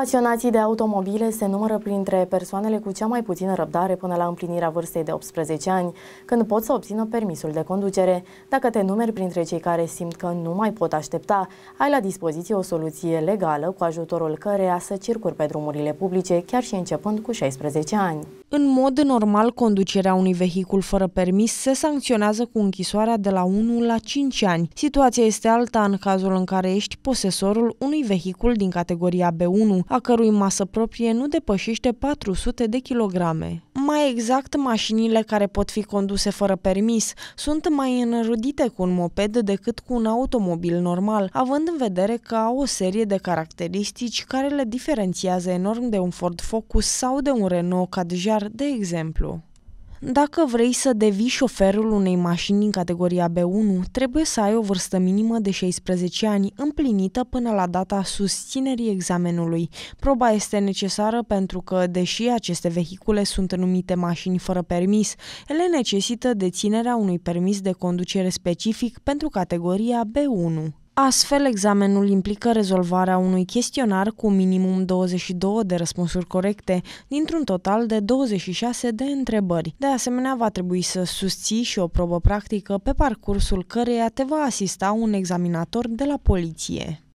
Pasionații de automobile se numără printre persoanele cu cea mai puțină răbdare până la împlinirea vârstei de 18 ani, când pot să obțină permisul de conducere. Dacă te numeri printre cei care simt că nu mai pot aștepta, ai la dispoziție o soluție legală cu ajutorul căreia să circuri pe drumurile publice, chiar și începând cu 16 ani. În mod normal, conducerea unui vehicul fără permis se sancționează cu închisoarea de la 1 la 5 ani. Situația este alta în cazul în care ești posesorul unui vehicul din categoria B1 a cărui masă proprie nu depășește 400 de kilograme. Mai exact, mașinile care pot fi conduse fără permis sunt mai înrudite cu un moped decât cu un automobil normal, având în vedere că au o serie de caracteristici care le diferențiază enorm de un Ford Focus sau de un Renault Kadjar, de exemplu. Dacă vrei să devii șoferul unei mașini în categoria B1, trebuie să ai o vârstă minimă de 16 ani împlinită până la data susținerii examenului. Proba este necesară pentru că, deși aceste vehicule sunt numite mașini fără permis, ele necesită deținerea unui permis de conducere specific pentru categoria B1. Astfel, examenul implică rezolvarea unui chestionar cu minimum 22 de răspunsuri corecte, dintr-un total de 26 de întrebări. De asemenea, va trebui să susții și o probă practică pe parcursul căreia te va asista un examinator de la poliție.